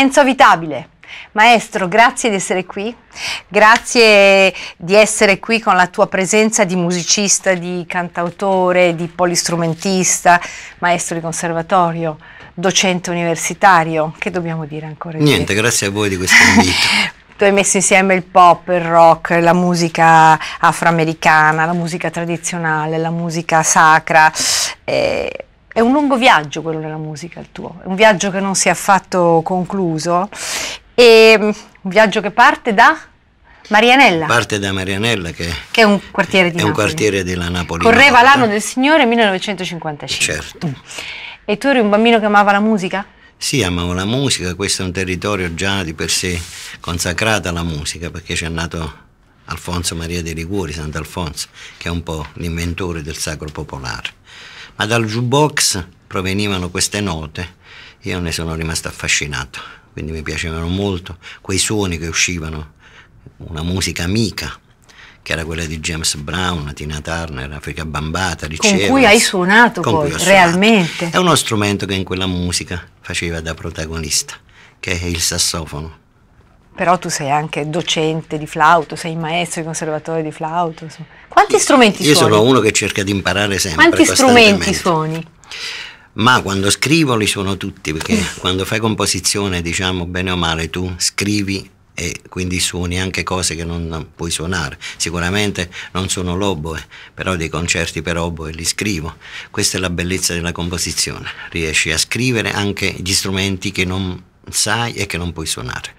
Enzo Vitabile. Maestro, grazie di essere qui, grazie di essere qui con la tua presenza di musicista, di cantautore, di polistrumentista, maestro di conservatorio, docente universitario, che dobbiamo dire ancora? Niente, qui? grazie a voi di questo invito. tu hai messo insieme il pop, il rock, la musica afroamericana, la musica tradizionale, la musica sacra. Eh, è un lungo viaggio quello della musica, il tuo, è un viaggio che non si è affatto concluso, e mm, un viaggio che parte da Marianella. Parte da Marianella che, che è un quartiere di è Napoli. un quartiere della Napoli. Correva l'anno del Signore 1955. Certo. Mm. E tu eri un bambino che amava la musica? Sì, amavo la musica, questo è un territorio già di per sé consacrato alla musica perché c'è nato Alfonso Maria dei Liguori, Sant'Alfonso, che è un po' l'inventore del sacro popolare. Ma dal jukebox provenivano queste note, io ne sono rimasto affascinato, quindi mi piacevano molto quei suoni che uscivano, una musica amica, che era quella di James Brown, Tina Turner, Africa Bambata, Ricevas. Con cui hai suonato con poi, suonato. realmente. È uno strumento che in quella musica faceva da protagonista, che è il sassofono. Però tu sei anche docente di flauto, sei maestro di conservatorio di flauto. Insomma. Quanti io, strumenti io suoni? Io sono uno che cerca di imparare sempre. Quanti strumenti suoni? Ma quando scrivo li suono tutti, perché mm. quando fai composizione, diciamo bene o male, tu scrivi e quindi suoni anche cose che non puoi suonare. Sicuramente non sono l'oboe, eh, però dei concerti per oboe li scrivo. Questa è la bellezza della composizione, riesci a scrivere anche gli strumenti che non sai e che non puoi suonare.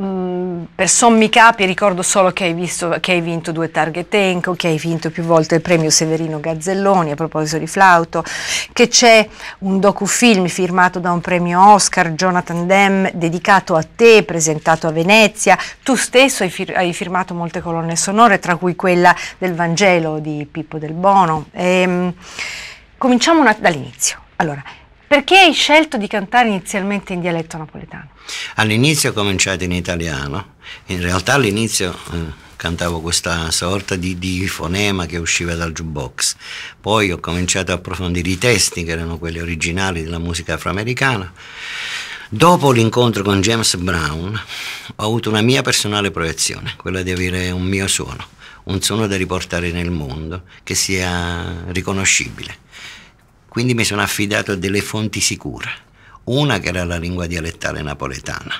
Mm, per sommi capi ricordo solo che hai, visto, che hai vinto due Target Tenco, che hai vinto più volte il premio Severino Gazzelloni a proposito di Flauto, che c'è un docufilm firmato da un premio Oscar, Jonathan Dem, dedicato a te, presentato a Venezia. Tu stesso hai, fir hai firmato molte colonne sonore, tra cui quella del Vangelo di Pippo del Bono. E, ehm, mh, cominciamo dall'inizio. Allora, perché hai scelto di cantare inizialmente in dialetto napoletano? All'inizio ho cominciato in italiano, in realtà all'inizio eh, cantavo questa sorta di, di, fonema che usciva dal jukebox, poi ho cominciato a approfondire i testi che erano quelli originali della musica afroamericana. Dopo l'incontro con James Brown ho avuto una mia personale proiezione, quella di avere un mio suono, un suono da riportare nel mondo che sia riconoscibile quindi mi sono affidato a delle fonti sicure. Una che era la lingua dialettale napoletana,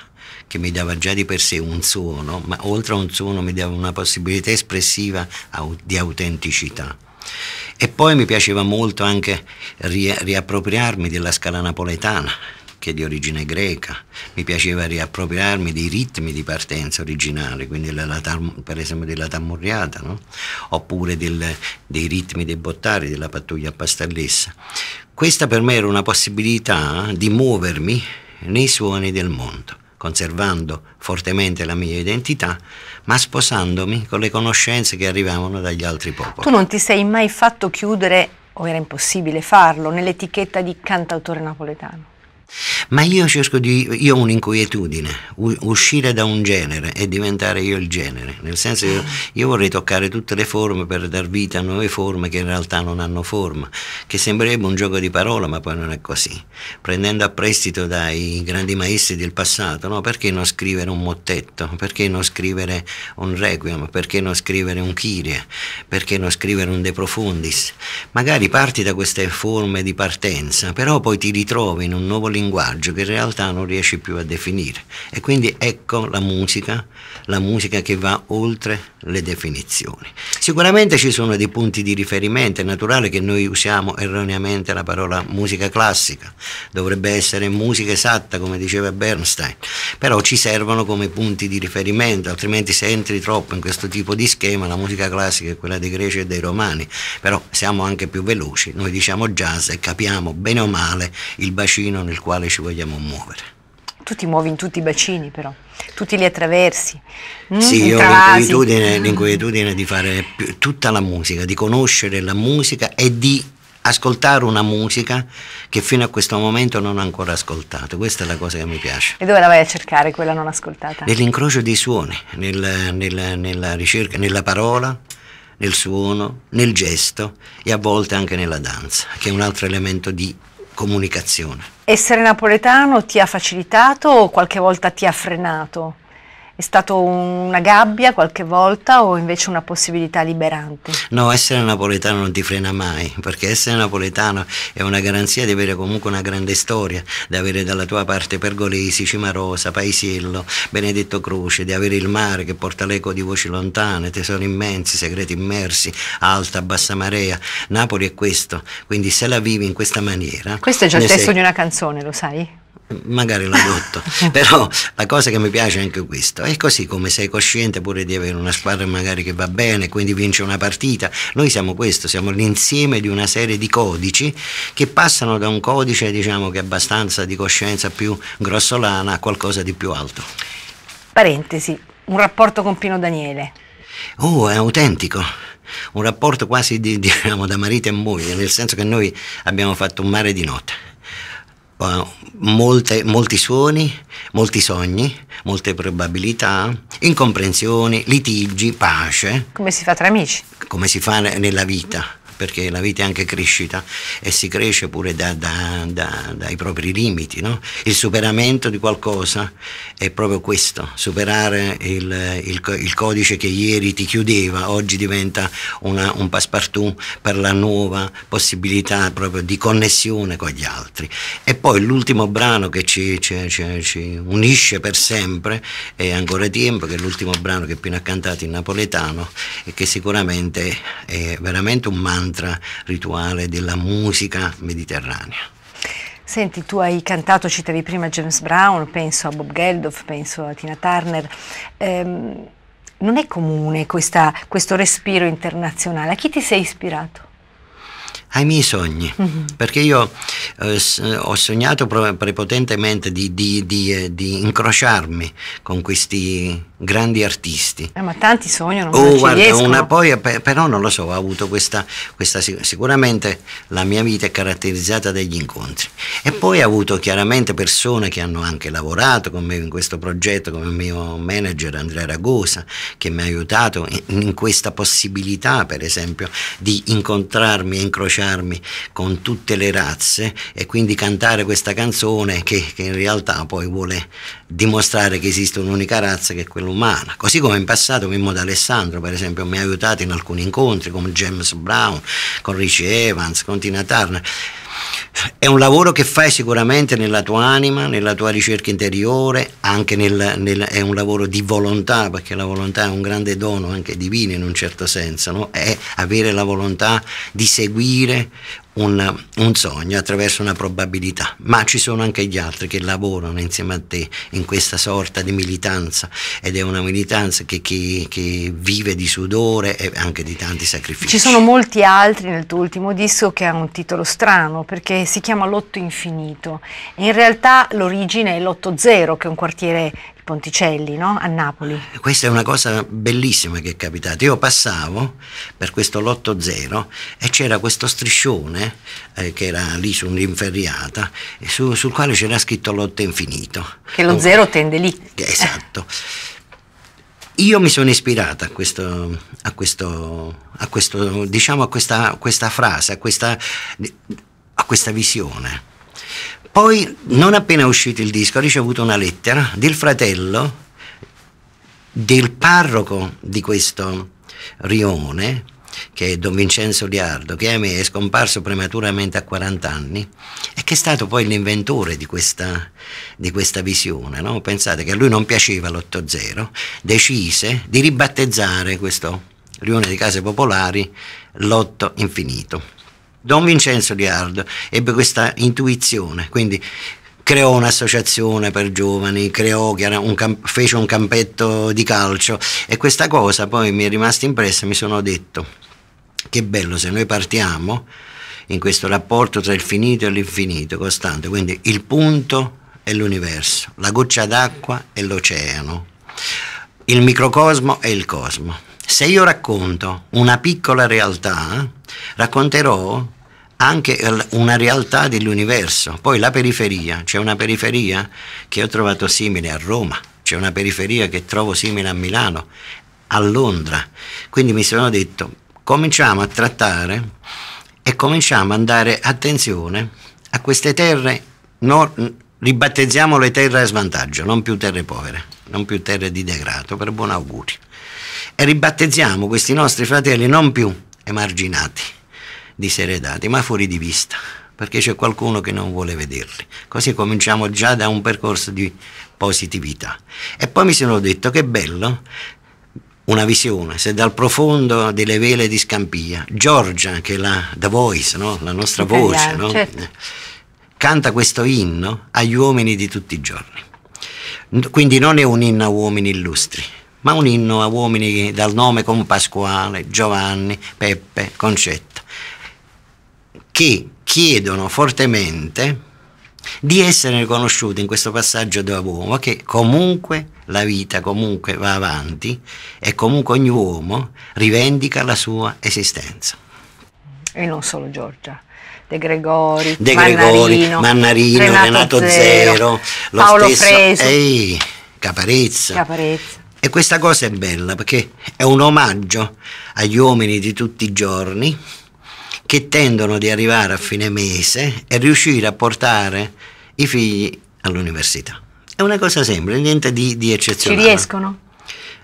che mi dava già di per sé un suono, ma oltre a un suono mi dava una possibilità espressiva di autenticità. E poi mi piaceva molto anche riappropriarmi della scala napoletana, anche di origine greca, mi piaceva riappropriarmi dei ritmi di partenza originale, quindi la, per esempio della tamurriata, no? oppure del, dei ritmi dei bottari, della pattuglia pastellessa. Questa per me era una possibilità di muovermi nei suoni del mondo conservando fortemente la mia identità, ma sposandomi con le conoscenze che arrivavano dagli altri popoli. Tu non ti sei mai fatto chiudere, o era impossibile farlo, nell'etichetta di cantautore napoletano? Ma io cerco di. Io ho un'inquietudine, uscire da un genere e diventare io il genere. Nel senso che ah. io vorrei toccare tutte le forme per dar vita a nuove forme che in realtà non hanno forma, che sembrerebbe un gioco di parola, ma poi non è così. Prendendo a prestito dai grandi maestri del passato, no? perché non scrivere un mottetto? Perché non scrivere un requiem? Perché non scrivere un kirie? Perché non scrivere un de profundis? Magari parti da queste forme di partenza, però poi ti ritrovi in un nuovo linguaggio linguaggio che in realtà non riesci più a definire. E quindi ecco la musica, la musica che va oltre le definizioni. Sicuramente ci sono dei punti di riferimento, è naturale che noi usiamo erroneamente la parola musica classica, dovrebbe essere musica esatta come diceva Bernstein, però ci servono come punti di riferimento, altrimenti se entri troppo in questo tipo di schema la musica classica è quella dei greci e dei romani, però siamo anche più veloci, noi diciamo jazz e capiamo bene o male il bacino nel quale quale ci vogliamo muovere. Tu ti muovi in tutti i bacini però, tutti li attraversi. Mm, sì, io ho l'inquietudine, mm. l'inquietudine di fare più, tutta la musica, di conoscere la musica e di ascoltare una musica che fino a questo momento non ho ancora ascoltato. Questa è la cosa che mi piace. E dove la vai a cercare quella non ascoltata? Nell'incrocio dei suoni, nel, nel, nella ricerca, nella parola, nel suono, nel gesto e a volte anche nella danza, che è un altro elemento di comunicazione. Essere napoletano ti ha facilitato o qualche volta ti ha frenato? È stato una gabbia qualche volta o invece una possibilità liberante? No, essere napoletano non ti frena mai, perché essere napoletano è una garanzia di avere comunque una grande storia, di avere dalla tua parte Pergolesi, Cimarosa, Paisiello, Benedetto Croce, di avere il mare che porta l'eco di voci lontane, tesori immensi, segreti immersi, alta, bassa marea. Napoli è questo, quindi se la vivi in questa maniera... Questo è già il testo sei... di una canzone, lo sai? magari l'ho detto, però la cosa che mi piace è anche questo, è così come sei cosciente pure di avere una squadra magari che va bene, quindi vince una partita, noi siamo questo, siamo l'insieme di una serie di codici che passano da un codice diciamo che è abbastanza di coscienza più grossolana a qualcosa di più alto. Parentesi, un rapporto con Pino Daniele. Oh, è autentico un rapporto quasi di, diciamo, da marito e moglie, nel senso che noi abbiamo fatto un mare di notte molte, molti suoni, molti sogni, molte probabilità, incomprensioni, litigi, pace. Come si fa tra amici? Come si fa nella vita perché la vita è anche crescita e si cresce pure da, da, da, dai propri limiti. No? Il superamento di qualcosa è proprio questo, superare il, il, il codice che ieri ti chiudeva, oggi diventa una, un passepartout per la nuova possibilità proprio di connessione con gli altri. E poi l'ultimo brano che ci, ci, ci, ci unisce per sempre è ancora tempo, che è l'ultimo brano che Pino ha cantato in napoletano e che sicuramente è veramente un mantra rituale della musica mediterranea. Senti, tu hai cantato, citavi prima James Brown, penso a Bob Geldof, penso a Tina Turner. Ehm, non è comune questa, questo respiro internazionale. A chi ti sei ispirato? ai miei sogni, mhm. perché io eh, ho sognato prepotentemente di, di, di, eh, di incrociarmi con questi grandi artisti. Eh, ma tanti sognano. Oh, guarda, una poi, però non lo so, ho avuto questa, questa, Sicuramente la mia vita è caratterizzata dagli incontri. E poi ho avuto chiaramente persone che hanno anche lavorato con me in questo progetto, come il mio manager Andrea Ragosa, che mi ha aiutato in, in questa possibilità, per esempio, di incontrarmi e incrociarmi con tutte le razze e quindi cantare questa canzone che, che in realtà poi vuole dimostrare che esiste un'unica razza che è quella umana, così come in passato Mimmo D'Alessandro per esempio mi ha aiutato in alcuni incontri con James Brown, con Richie Evans, con Tina Turner. È un lavoro che fai sicuramente nella tua anima, nella tua ricerca interiore, anche nel, nel, è un lavoro di volontà, perché la volontà è un grande dono anche divino in un certo senso, no? è avere la volontà di seguire un, un, sogno attraverso una probabilità, ma ci sono anche gli altri che lavorano insieme a te in questa sorta di militanza ed è una militanza che, che, che vive di sudore e anche di tanti sacrifici. Ci sono molti altri nel tuo ultimo disco che ha un titolo strano perché si chiama Lotto Infinito in realtà l'origine è Lotto Zero che è un quartiere Ponticelli, no? a Napoli. Eh, questa è una cosa bellissima che è capitata. Io passavo per questo lotto zero e c'era questo striscione eh, che era lì su un'inferriata su, sul quale c'era scritto lotto infinito. Che lo zero tende lì. Eh, esatto. Io mi sono ispirata a, questo, a, questo, a, questo, diciamo a questa, questa, frase, a questa, a questa visione. Poi, non appena uscito il disco, ho ricevuto una lettera del fratello del parroco di questo rione, che è Don Vincenzo Liardo, che ahimè è scomparso prematuramente a 40 anni e che è stato poi l'inventore di questa, di questa visione. No? Pensate che a lui non piaceva l'8-0, decise di ribattezzare questo rione di case popolari l'otto infinito. Don Vincenzo Liardo ebbe questa intuizione, quindi creò un'associazione per giovani, creò, un, fece un campetto di calcio e questa cosa poi mi è rimasta impressa e mi sono detto che bello se noi partiamo in questo rapporto tra il finito e l'infinito costante, quindi il punto è l'universo, la goccia d'acqua è l'oceano, il microcosmo è il cosmo. Se io racconto una piccola realtà, racconterò anche una realtà dell'universo. Poi la periferia, c'è una periferia che ho trovato simile a Roma, c'è una periferia che trovo simile a Milano, a Londra. Quindi mi sono detto, cominciamo a trattare e cominciamo a dare attenzione a queste terre, no, ribattezziamo le terre a svantaggio, non più terre povere, non più terre di degrado, per buon augurio. E ribattezziamo questi nostri fratelli non più emarginati diseredati, ma fuori di vista, perché c'è qualcuno che non vuole vederli. Così cominciamo già da un percorso di positività. E poi mi sono detto che bello una visione, se dal profondo delle vele di Scampia, Giorgia, che è la The Voice, no? la nostra voce, no? Certo. canta questo inno agli uomini di tutti i giorni. Quindi non è un inno a uomini illustri, ma un inno a uomini dal nome Pasquale, Giovanni, Peppe, Concetta che chiedono fortemente di essere riconosciuti in questo passaggio da uomo che comunque la vita comunque va avanti e comunque ogni uomo rivendica la sua esistenza. E non solo Giorgia. De Gregori, De Gregori Mannarino, Mannarino Renato, Renato, Zero, Zero Paolo stesso, Presi, ehi, Caparezza. Caparezza. E questa cosa è bella perché è un omaggio agli uomini di tutti i giorni che tendono di arrivare a fine mese e riuscire a portare i figli all'università. È una cosa semplice, niente di, di eccezionale. Ci riescono?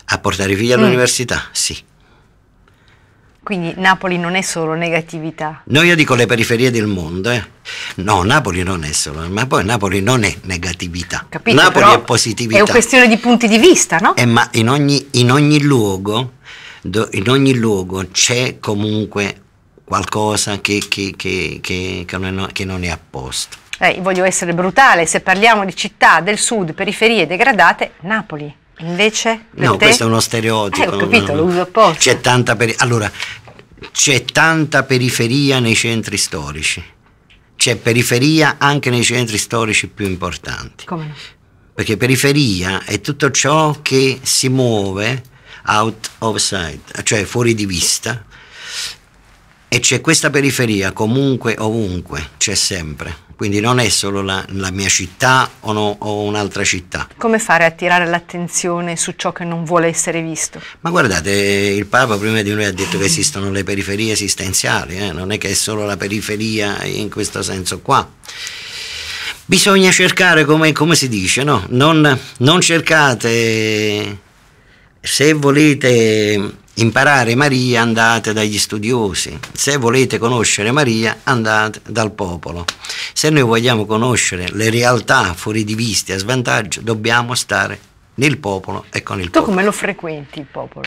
A portare i figli all'università, mm. sì. Quindi Napoli non è solo negatività. No, io dico le periferie del mondo. Eh. No, Napoli non è solo, ma poi Napoli non è negatività. Capito, Napoli è positività. È una questione di punti di vista, no? Eh, ma in ogni, in ogni luogo, in ogni luogo c'è comunque qualcosa che, che, che, che non, non è a posto. Eh, voglio essere brutale, se parliamo di città del sud, periferie degradate, Napoli. Invece? No, te? questo è uno stereotipo. Eh, ho capito, no, no. lo uso apposta. C'è tanta, peri- allora, c'è tanta periferia nei centri storici, c'è periferia anche nei centri storici più importanti. Come? Perché periferia è tutto ciò che si muove out of sight, cioè fuori di vista, e c'è questa periferia comunque, ovunque, c'è sempre. Quindi non è solo la, la mia città o, no, o un'altra città. Come fare a attirare l'attenzione su ciò che non vuole essere visto? Ma guardate, il Papa prima di noi ha detto che esistono le periferie esistenziali, eh? non è che è solo la periferia in questo senso qua bisogna cercare come, come si dice, no? non, non, cercate se volete Imparare Maria andate dagli studiosi, se volete conoscere Maria andate dal popolo. Se noi vogliamo conoscere le realtà fuori di vista e a svantaggio, dobbiamo stare nel popolo e con il tu popolo. Tu come lo frequenti il popolo?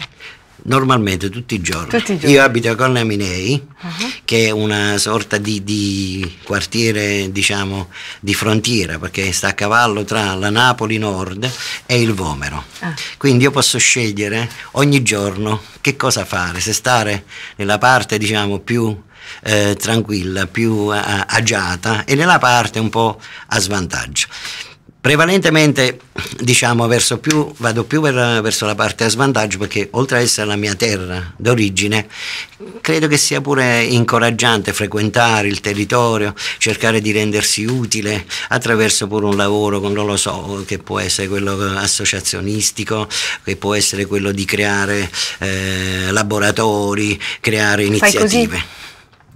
Normalmente tutti i giorni. Tutti i giorni. Io abito a Colle Minei, uh-huh. che è una sorta di, di, quartiere, diciamo, di frontiera, perché sta a cavallo tra la Napoli Nord e il Vomero. Ah. Quindi io posso scegliere ogni giorno che cosa fare, se stare nella parte, diciamo, più eh, tranquilla, più eh, agiata e nella parte un po' a svantaggio prevalentemente diciamo verso più, vado più per, verso la parte a svantaggio perché oltre a essere la mia terra d'origine credo che sia pure incoraggiante frequentare il territorio cercare di rendersi utile attraverso pure un lavoro non lo so che può essere quello associazionistico che può essere quello di creare eh, laboratori creare iniziative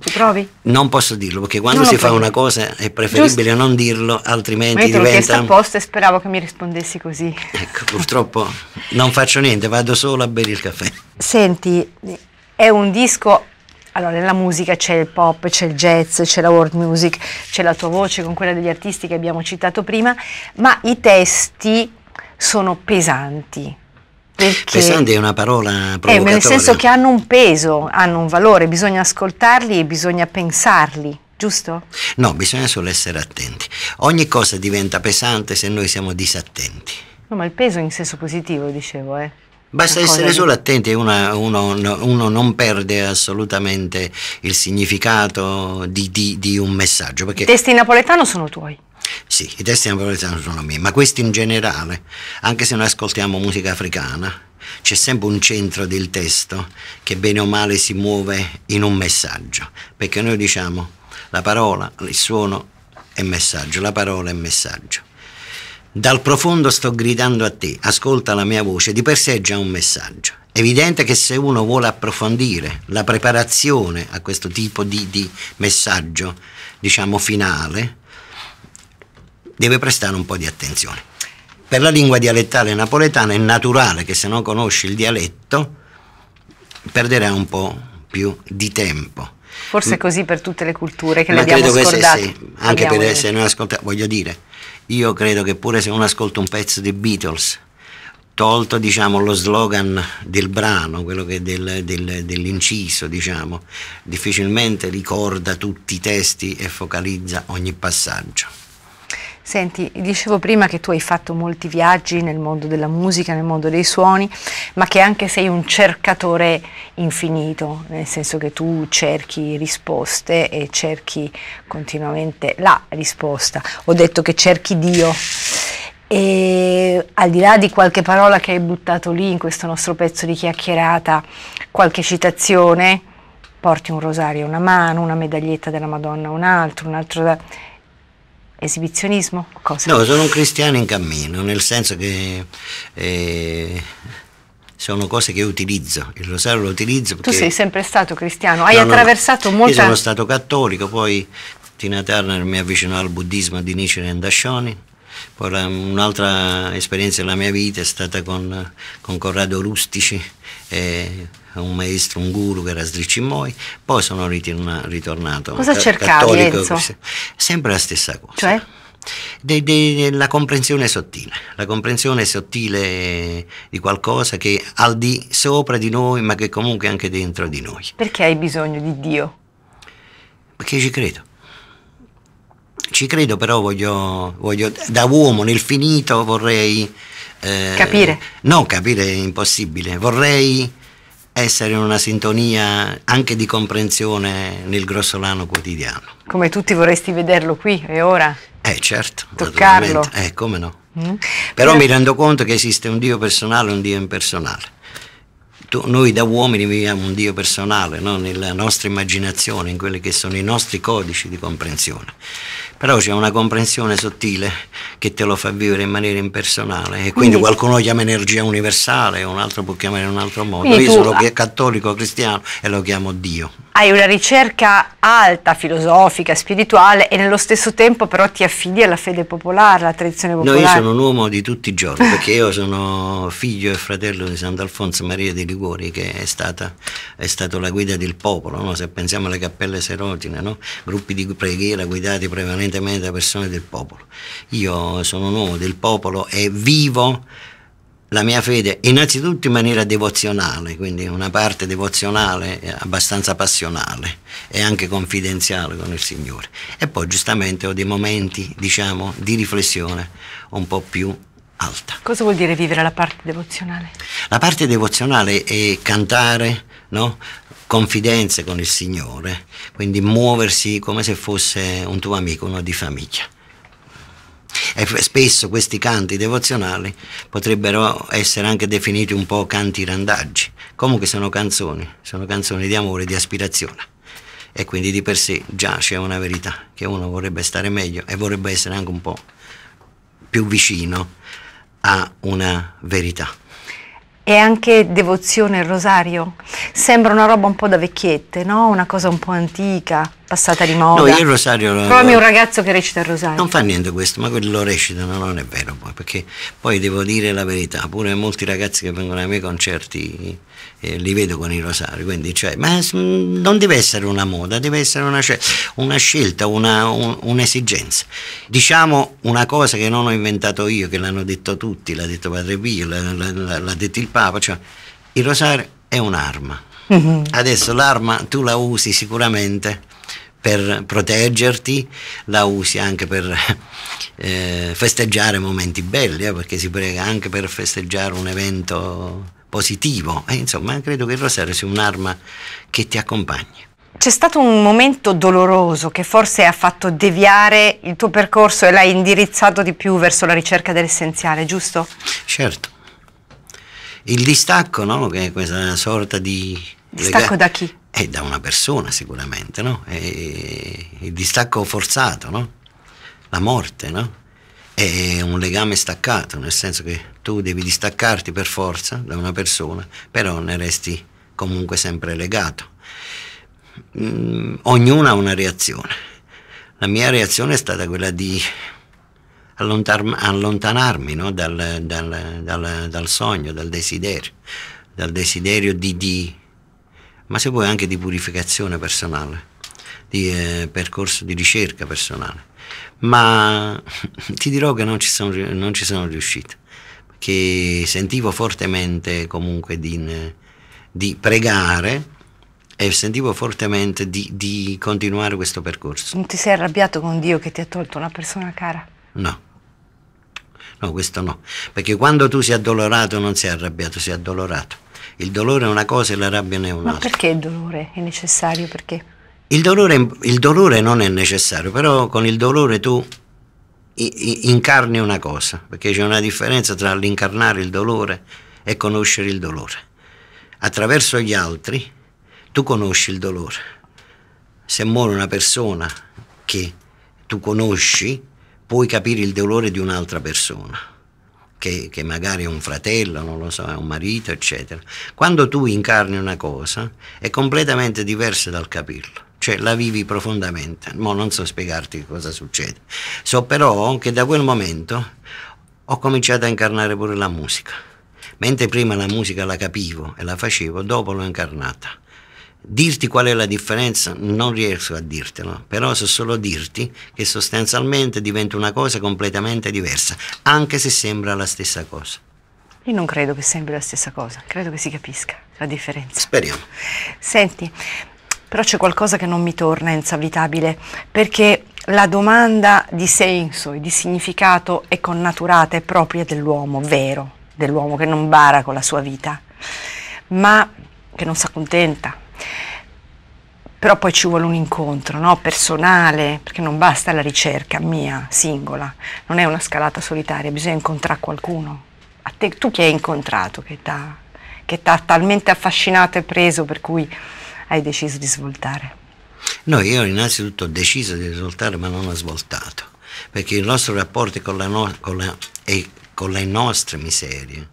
tu provi? Non posso dirlo perché quando si fa una cosa è preferibile Giusto. non dirlo, altrimenti diventa... Ma io diventa... apposta e speravo che mi rispondessi così. Ecco, purtroppo non faccio niente, vado solo a bere il caffè. Senti, è un disco... Allora, nella musica c'è il pop, c'è il jazz, c'è la world music, c'è la tua voce con quella degli artisti che abbiamo citato prima, ma i testi sono pesanti perché pesante è una parola eh, provocatoria. Eh, nel senso che hanno un peso, hanno un valore, bisogna ascoltarli e bisogna pensarli. Giusto? No, bisogna solo essere attenti. Ogni cosa diventa pesante se noi siamo disattenti. No, ma il peso in senso positivo, dicevo, eh. Basta essere solo attenti, una, uno, uno, non perde assolutamente il significato di, di, di un messaggio. I testi napoletano sono tuoi. Sì, i testi napoletani sono miei, ma questi in generale, anche se noi ascoltiamo musica africana, c'è sempre un centro del testo che bene o male si muove in un messaggio, perché noi diciamo la parola, il suono è messaggio, la parola è messaggio. Dal profondo sto gridando a te, ascolta la mia voce, di per sé è già un messaggio. È evidente che se uno vuole approfondire la preparazione a questo tipo di, di messaggio, diciamo, finale, deve prestare un po' di attenzione. Per la lingua dialettale napoletana è naturale che se non conosci il dialetto perderà un po' più di tempo. Forse è così per tutte le culture che Ma le abbiamo credo scordate. Che se, se, anche per essere noi ascoltati, voglio dire, io credo che pure se uno ascolta un pezzo di Beatles, tolto diciamo, lo slogan del brano, quello del, del, dell'inciso, diciamo, difficilmente ricorda tutti i testi e focalizza ogni passaggio. Senti, dicevo prima che tu hai fatto molti viaggi nel mondo della musica, nel mondo dei suoni, ma che anche sei un cercatore infinito, nel senso che tu cerchi risposte e cerchi continuamente la risposta. Ho detto che cerchi Dio. E al di là di qualche parola che hai buttato lì in questo nostro pezzo di chiacchierata, qualche citazione, porti un rosario a una mano, una medaglietta della Madonna a un altro, un altro Esibizionismo? Cosa? No, sono un cristiano in cammino, nel senso che eh, sono cose che utilizzo, il rosario lo utilizzo. Perché... Tu sei sempre stato cristiano, hai no, attraversato no, molte... Io sono stato cattolico, poi Tina Turner mi avvicinò al buddismo di Nietzsche e Andascioni, poi un'altra esperienza della mia vita è stata con, con Corrado Rustici, eh, un maestro, un guru che era Sdricimoi, poi sono ritorna, ritornato. Cosa ca- cercavi Enzo? Sempre la stessa cosa. Cioè? De, de, la comprensione sottile, la comprensione sottile di qualcosa che è al di sopra di noi, ma che comunque anche dentro di noi. Perché hai bisogno di Dio? Perché ci credo. Ci credo, però voglio, voglio da uomo nel finito vorrei eh, capire. No, capire è impossibile. Vorrei essere in una sintonia anche di comprensione nel grossolano quotidiano. Come tutti vorresti vederlo qui e ora? Eh certo, Toccarlo. Eh, come no. Mm. Però eh. mi rendo conto che esiste un Dio personale e un Dio impersonale tu, noi da uomini viviamo un Dio personale, no? nella nostra immaginazione, in quelli che sono i nostri codici di comprensione. Però c'è una comprensione sottile che te lo fa vivere in maniera impersonale e quindi, quindi qualcuno chiama energia universale, un altro può chiamare in un altro modo. Io sono tu... cattolico cristiano e lo chiamo Dio hai una ricerca alta, filosofica, spirituale e nello stesso tempo però ti affidi alla fede popolare, alla tradizione popolare. No, io sono un uomo di tutti i giorni perché io sono figlio e fratello di Sant'Alfonso Maria di Liguori che è, stata, è stato la guida del popolo, no? se pensiamo alle cappelle serotine, no? gruppi di preghiera guidati prevalentemente da persone del popolo. Io sono un uomo del popolo e vivo la mia fede innanzitutto in maniera devozionale, quindi una parte devozionale abbastanza passionale e anche confidenziale con il Signore. E poi giustamente ho dei momenti, diciamo, di riflessione un po' più alta. Cosa vuol dire vivere la parte devozionale? La parte devozionale è cantare, no? confidenze con il Signore, quindi muoversi come se fosse un tuo amico, uno di famiglia e spesso questi canti devozionali potrebbero essere anche definiti un po' canti randaggi, comunque sono canzoni, sono canzoni di amore, di aspirazione e quindi di per sé già c'è una verità che uno vorrebbe stare meglio e vorrebbe essere anche un po' più vicino a una verità. E anche devozione al rosario? Sembra una roba un po' da vecchiette, no? Una cosa un po' antica passata di moda. No, il Rosario. Come un ragazzo che recita il Rosario. Non fa niente questo, ma quello lo recitano, non è vero poi, perché poi devo dire la verità, pure molti ragazzi che vengono ai miei concerti eh, li vedo con i rosari, quindi cioè, ma non deve essere una moda, deve essere una, una scelta, una, un, un'esigenza. Diciamo una cosa che non ho inventato io, che l'hanno detto tutti, l'ha detto Padre Pio, l'ha, l'ha, l'ha detto il Papa, cioè, il Rosario è un'arma. Mhm. Adesso l'arma tu la usi sicuramente per proteggerti, la usi anche per eh, festeggiare momenti belli, eh, perché si prega anche per festeggiare un evento positivo. E, eh, insomma, credo che il rosario sia un'arma che ti accompagni. C'è stato un momento doloroso che forse ha fatto deviare il tuo percorso e l'hai indirizzato di più verso la ricerca dell'essenziale, giusto? Certo. Il distacco, no? Che è questa sorta di... Distacco da chi? è da una persona sicuramente, no? E il distacco forzato, no? La morte, no? È un legame staccato, nel senso che tu devi distaccarti per forza da una persona, però ne resti comunque sempre legato. Mm, Ognuno ha una reazione. La mia reazione è stata quella di allontanarmi no? dal, dal, dal, dal, sogno, dal desiderio, dal desiderio di, di ma se vuoi anche di purificazione personale, di eh, percorso di ricerca personale. Ma ti dirò che non ci sono, non ci sono riuscito, perché sentivo fortemente comunque di, eh, di pregare e sentivo fortemente di, di, continuare questo percorso. Non ti sei arrabbiato con Dio che ti ha tolto una persona cara? No, no, questo no, perché quando tu sei addolorato non sei arrabbiato, sei addolorato. Il dolore è una cosa e la rabbia ne è un'altra. Ma perché il dolore è necessario? Perché? Il dolore, il dolore non è necessario, però con il dolore tu incarni una cosa, perché c'è una differenza tra l'incarnare il dolore e conoscere il dolore. Attraverso gli altri tu conosci il dolore. Se muore una persona che tu conosci, puoi capire il dolore di un'altra persona che, che, magari è un fratello, non lo so, è un marito, eccetera. Quando tu incarni una cosa è completamente diversa dal capirlo, cioè la vivi profondamente. Mo non so spiegarti cosa succede. So però che da quel momento ho cominciato a incarnare pure la musica. Mentre prima la musica la capivo e la facevo, dopo l'ho incarnata. Dirti qual è la differenza non riesco a dirtelo, però so solo dirti che sostanzialmente diventa una cosa completamente diversa, anche se sembra la stessa cosa. Io non credo che sembri la stessa cosa, credo che si capisca la differenza. Speriamo. Senti, però c'è qualcosa che non mi torna, è insavitabile, perché la domanda di senso e di significato è connaturata, e propria dell'uomo vero, dell'uomo che non bara con la sua vita, ma che non si accontenta però poi ci vuole un incontro no? personale, perché non basta la ricerca mia, singola, non è una scalata solitaria, bisogna incontrare qualcuno. Te, tu chi hai incontrato, che ti ha talmente affascinato e preso per cui hai deciso di svoltare? No, io innanzitutto ho deciso di svoltare, ma non ho svoltato, perché il nostro rapporto con, no- con, la- con le nostre miserie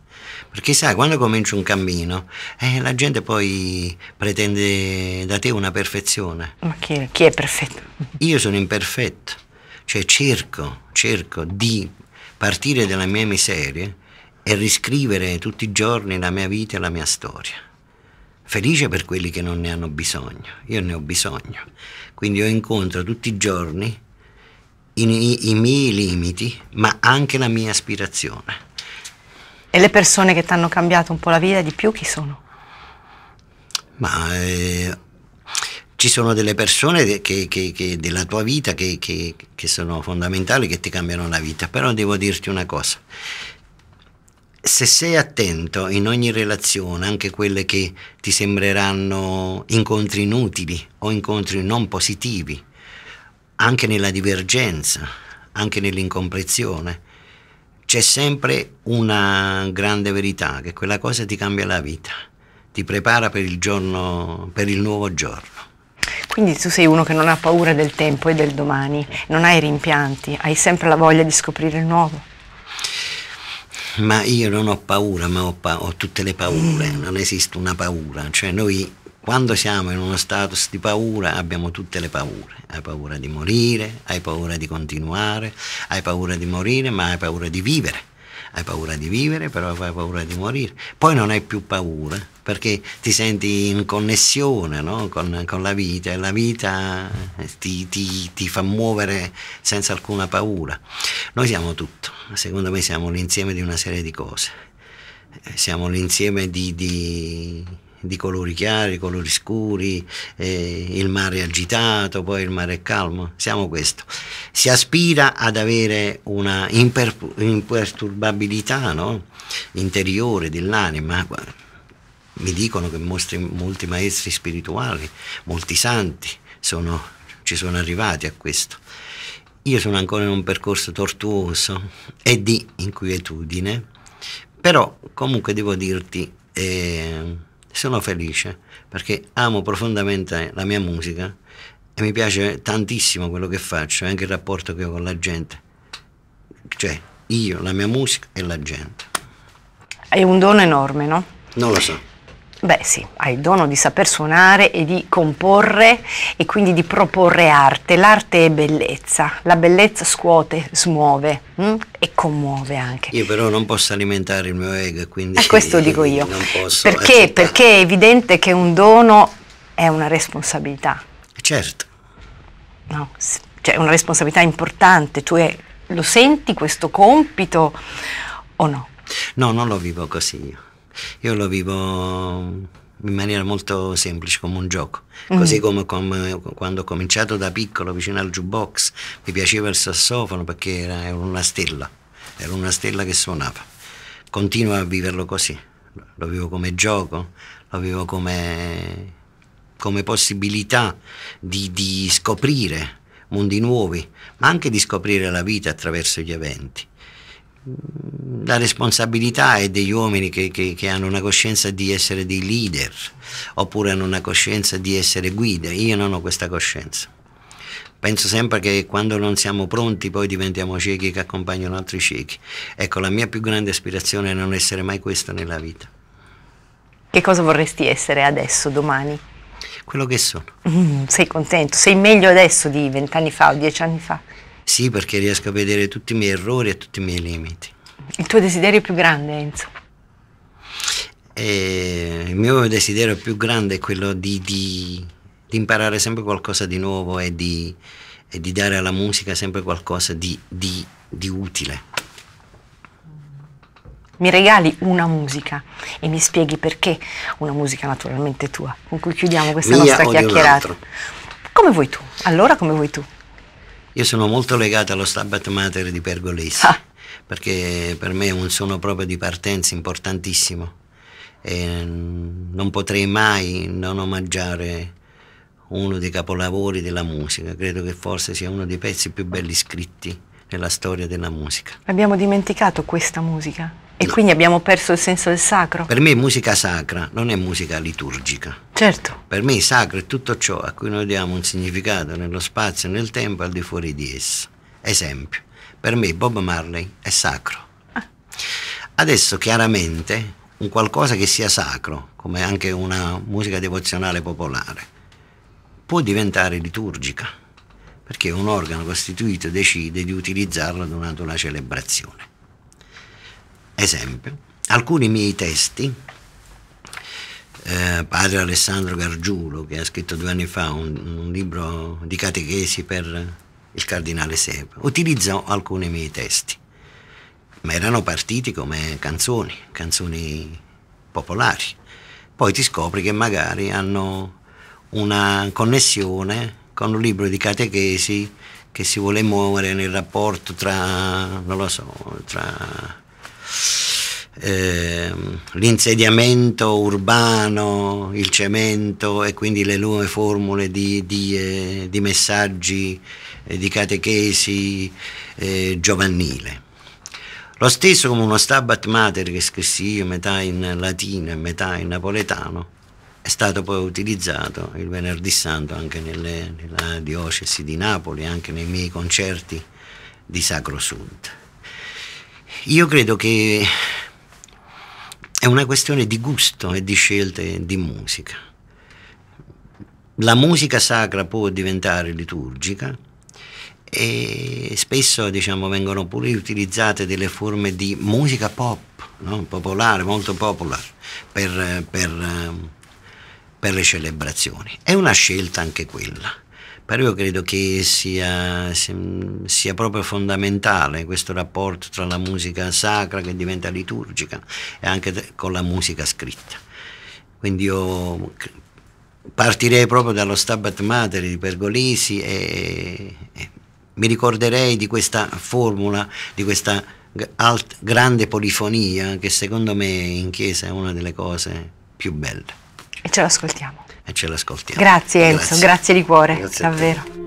perché sai, quando cominci un cammino, eh, la gente poi pretende da te una perfezione. Ma chi, chi è perfetto? Io sono imperfetto, cioè cerco, cerco di partire dalla mia miseria e riscrivere tutti i giorni la mia vita e la mia storia. Felice per quelli che non ne hanno bisogno, io ne ho bisogno. Quindi io incontro tutti i giorni i, i, i miei limiti, ma anche la mia aspirazione. E le persone che ti hanno cambiato un po' la vita di più chi sono? Ma eh, ci sono delle persone che, che, che della tua vita che, che, sono fondamentali, che ti cambiano la vita, però devo dirti una cosa. Se sei attento in ogni relazione, anche quelle che ti sembreranno incontri inutili o incontri non positivi, anche nella divergenza, anche nell'incomprensione, c'è sempre una grande verità, che quella cosa ti cambia la vita, ti prepara per il, giorno, per il nuovo giorno. Quindi tu sei uno che non ha paura del tempo e del domani, non hai rimpianti, hai sempre la voglia di scoprire il nuovo. Ma io non ho paura, ma ho, pa ho tutte le paure, mm. non esiste una paura, cioè noi quando siamo in uno status di paura abbiamo tutte le paure. Hai paura di morire, hai paura di continuare, hai paura di morire, ma hai paura di vivere. Hai paura di vivere, però hai paura di morire. Poi non hai più paura perché ti senti in connessione no? con, con, la vita e la vita eh, ti, ti, ti fa muovere senza alcuna paura. Noi siamo tutto, secondo me siamo l'insieme di una serie di cose. Eh, siamo l'insieme di, di di colori chiari, colori scuri, eh, il mare agitato, poi il mare calmo, siamo questo. Si aspira ad avere una imper imperturbabilità no? interiore dell'anima. Mi dicono che mostri, molti maestri spirituali, molti santi sono, ci sono arrivati a questo. Io sono ancora in un percorso tortuoso e di inquietudine, però comunque devo dirti... Eh, sono felice perché amo profondamente la mia musica e mi piace tantissimo quello che faccio e anche il rapporto che ho con la gente. Cioè, io, la mia musica e la gente. È un dono enorme, no? Non lo so. Beh sì, hai il dono di saper suonare e di comporre e quindi di proporre arte. L'arte è bellezza, la bellezza scuote, smuove mh? Mm? e commuove anche. Io però non posso alimentare il mio ego, quindi... E eh, questo io, dico io. Perché? Eh. Perché è evidente che un dono è una responsabilità. Certo. No, cioè una responsabilità importante, tu è, lo senti questo compito o no? No, non lo vivo così io. Io lo vivo in maniera molto semplice, come un gioco. Mm. Così come, come, quando ho cominciato da piccolo vicino al jukebox, mi piaceva il sassofono perché era, era una stella, era una stella che suonava. Continuo a viverlo così, lo vivo come gioco, lo vivo come, come possibilità di, di scoprire mondi nuovi, ma anche di scoprire la vita attraverso gli eventi la responsabilità è degli uomini che, che, che, hanno una coscienza di essere dei leader oppure hanno una coscienza di essere guida. Io non ho questa coscienza. Penso sempre che quando non siamo pronti poi diventiamo ciechi che accompagnano altri ciechi. Ecco, la mia più grande aspirazione è non essere mai questa nella vita. Che cosa vorresti essere adesso, domani? Quello che sono. Mm, sei contento? Sei meglio adesso di vent'anni fa o dieci anni fa? Sì, perché riesco a vedere tutti i miei errori e tutti i miei limiti. Il tuo desiderio più grande, Enzo? E il mio desiderio più grande è quello di, di, di imparare sempre qualcosa di nuovo e di, e di, dare alla musica sempre qualcosa di, di utile. Mi regali una musica e mi spieghi perché una musica naturalmente tua, con cui chiudiamo questa Mia nostra chiacchierata. Come vuoi tu? Allora come vuoi tu? Io sono molto legato allo Stabat Mater di Pergolesi, ah. perché per me è un suono proprio di partenza importantissimo. E non potrei mai non omaggiare uno dei capolavori della musica. Credo che forse sia uno dei pezzi più belli scritti nella storia della musica. Abbiamo dimenticato questa musica? E quindi abbiamo perso il senso del sacro? Per me musica sacra non è musica liturgica. Certo. Per me sacro è tutto ciò a cui noi diamo un significato nello spazio e nel tempo al di fuori di esso. Esempio, per me Bob Marley è sacro. Ah. Adesso chiaramente un qualcosa che sia sacro, come anche una musica devozionale popolare, può diventare liturgica, perché un organo costituito decide di utilizzarla durante una celebrazione. Esempio, alcuni miei testi, eh, padre Alessandro Gargiulo, che ha scritto due anni fa un, un libro di catechesi per il cardinale Sepa, utilizzò alcuni miei testi, ma erano partiti come canzoni, canzoni popolari. Poi ti scopri che magari hanno una connessione con un libro di catechesi che si vuole muovere nel rapporto tra, non lo so, tra eh, l'insediamento urbano, il cemento e quindi le nuove formule di, di, eh, di messaggi eh, di catechesi eh, giovanile. Lo stesso come uno Stabat Mater che scrissi io metà in latino e metà in napoletano è stato poi utilizzato il venerdì santo anche nelle, nella diocesi di Napoli, anche nei miei concerti di Sacro Sud. Io credo che è una questione di gusto e di scelte di musica. La musica sacra può diventare liturgica e spesso diciamo, vengono pure utilizzate delle forme di musica pop, no? popolare, molto popolare, per, per, per le celebrazioni. È una scelta anche quella. Però io credo che sia, sia, proprio fondamentale questo rapporto tra la musica sacra che diventa liturgica e anche con la musica scritta. Quindi io partirei proprio dallo Stabat Mater di Pergolesi e, e mi ricorderei di questa formula, di questa grande polifonia che secondo me in chiesa è una delle cose più belle. E ce l'ascoltiamo. E ce l'ascoltiamo. Grazie Enzo, grazie, grazie di cuore, grazie davvero.